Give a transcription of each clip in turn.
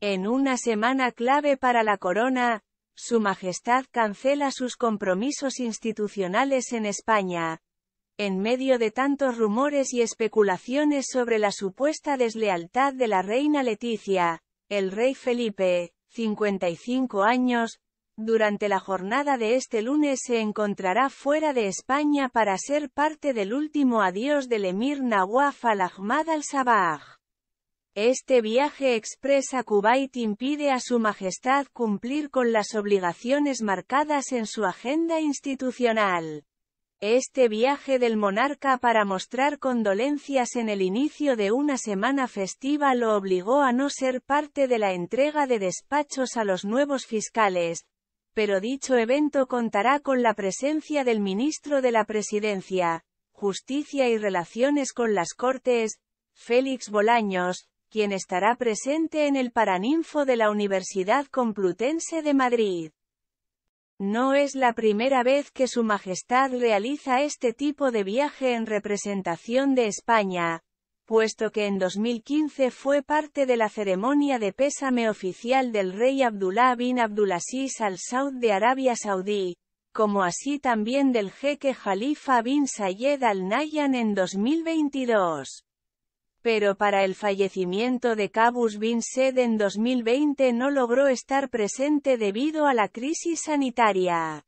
En una semana clave para la corona, Su Majestad cancela sus compromisos institucionales en España. En medio de tantos rumores y especulaciones sobre la supuesta deslealtad de la reina Leticia, el rey Felipe, 55 años, durante la jornada de este lunes se encontrará fuera de España para ser parte del último adiós del emir Nawaf al-Ahmad al-Sabah. Este viaje expresa a Kuwait impide a Su Majestad cumplir con las obligaciones marcadas en su agenda institucional. Este viaje del monarca para mostrar condolencias en el inicio de una semana festiva lo obligó a no ser parte de la entrega de despachos a los nuevos fiscales, pero dicho evento contará con la presencia del ministro de la Presidencia, Justicia y Relaciones con las Cortes, Félix Bolaños, quien estará presente en el Paraninfo de la Universidad Complutense de Madrid. No es la primera vez que Su Majestad realiza este tipo de viaje en representación de España, puesto que en 2015 fue parte de la ceremonia de pésame oficial del rey Abdullah bin Abdulaziz al Saud de Arabia Saudí, como así también del jeque Jalifa bin Sayed al Nayan en 2022 pero para el fallecimiento de Cabus Bin Sed en 2020 no logró estar presente debido a la crisis sanitaria.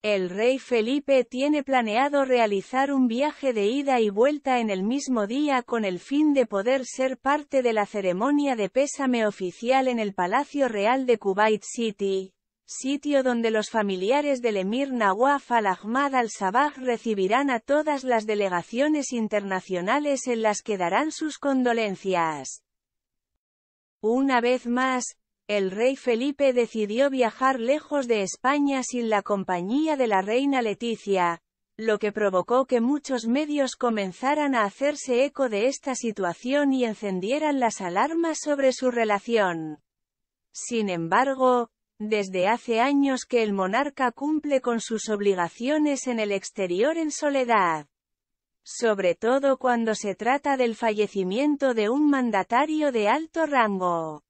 El rey Felipe tiene planeado realizar un viaje de ida y vuelta en el mismo día con el fin de poder ser parte de la ceremonia de pésame oficial en el Palacio Real de Kuwait City sitio donde los familiares del emir Nawaf al-Ahmad al-Sabah recibirán a todas las delegaciones internacionales en las que darán sus condolencias. Una vez más, el rey Felipe decidió viajar lejos de España sin la compañía de la reina Leticia, lo que provocó que muchos medios comenzaran a hacerse eco de esta situación y encendieran las alarmas sobre su relación. Sin embargo, desde hace años que el monarca cumple con sus obligaciones en el exterior en soledad. Sobre todo cuando se trata del fallecimiento de un mandatario de alto rango.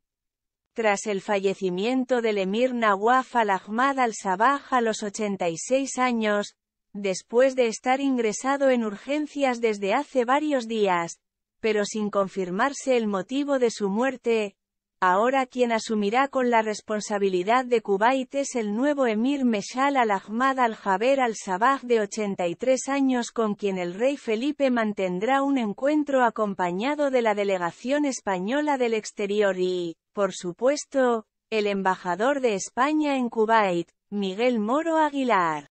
Tras el fallecimiento del emir Nawaf al-Ahmad al-Sabah a los 86 años, después de estar ingresado en urgencias desde hace varios días, pero sin confirmarse el motivo de su muerte, Ahora quien asumirá con la responsabilidad de Kuwait es el nuevo emir Meshal al-Ahmad al-Jaber al-Sabah de 83 años con quien el rey Felipe mantendrá un encuentro acompañado de la delegación española del exterior y, por supuesto, el embajador de España en Kuwait, Miguel Moro Aguilar.